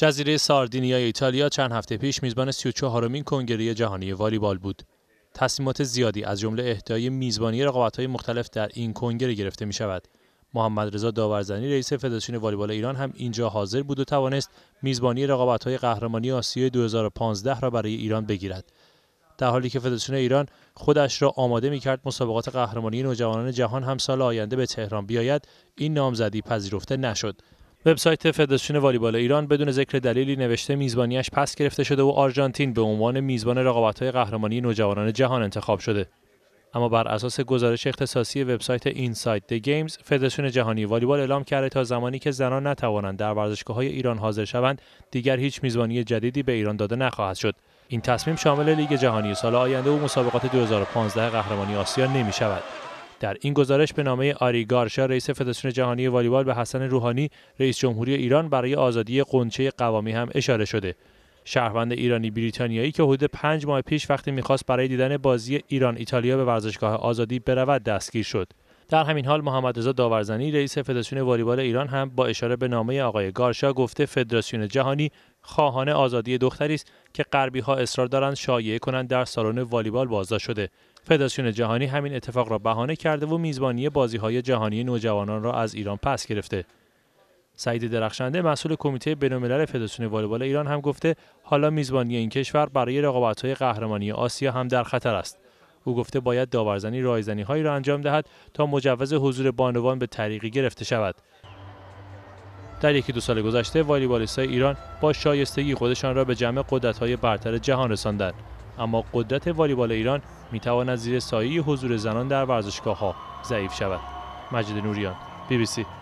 جزیره ساردینیا ایتالیا چند هفته پیش میزبان 34مین کنگره جهانی والیبال بود. تصمیمات زیادی از جمله اهدای میزبانی رقابت‌های مختلف در این کنگره گرفته می شود. محمد رضا داورزنی رئیس فدراسیون والیبال ایران هم اینجا حاضر بود و توانست میزبانی رقابت‌های قهرمانی آسیای 2015 را برای ایران بگیرد. در حالی که فدراسیون ایران خودش را آماده میکرد مسابقات قهرمانی نوجوانان جهان هم سال آینده به تهران بیاید این نامزدی پذیرفته نشد وبسایت فدراسیون والیبال ایران بدون ذکر دلیلی نوشته میزبانیش پس گرفته شده و آرژانتین به عنوان میزبان رقابت‌های قهرمانی نوجوانان جهان انتخاب شده. اما بر اساس گزارش اختصاصی وبسایت اینسایت دی گیمز فدراسیون جهانی والیبال اعلام کرده تا زمانی که زنان نتوانند در های ایران حاضر شوند دیگر هیچ میزبانی جدیدی به ایران داده نخواهد شد این تصمیم شامل لیگ جهانی سال آینده و مسابقات 2015 قهرمانی آسیا نمی در این گزارش به نامه آری گارشا رئیس فدراسیون جهانی والیبال به حسن روحانی رئیس جمهوری ایران برای آزادی قنچه قوامی هم اشاره شده شهروند ایرانی بریتانیایی که حدود پنج ماه پیش وقتی میخواست برای دیدن بازی ایران ایتالیا به ورزشگاه آزادی برود دستگیر شد در همین حال محمد رضا داورزنی رئیس فدراسیون والیبال ایران هم با اشاره به نامه آقای گارشا گفته فدراسیون جهانی خواهان آزادی دختری است که غربی ها اصرار دارند شایعه کنند در سالن والیبال بازداشت شده فدراسیون جهانی همین اتفاق را بهانه کرده و میزبانی بازی های جهانی نوجوانان را از ایران پس گرفته سعید درخشنده مسئول کمیته بین‌الملل فدراسیون والیبال ایران هم گفته حالا میزبانی این کشور برای های قهرمانی آسیا هم در خطر است او گفته باید داورزنی رایزنی هایی را انجام دهد تا مجوز حضور بانوان به طریقی گرفته شود در یکی دو سال گذشته والیبالیستهای ایران با شایستگی خودشان را به جمع های برتر جهان رساندند اما قدرت والیبال ایران میتواند زیر سایه حضور زنان در ورزشگاه ها ضعیف شود مجید نوریان بی بی سی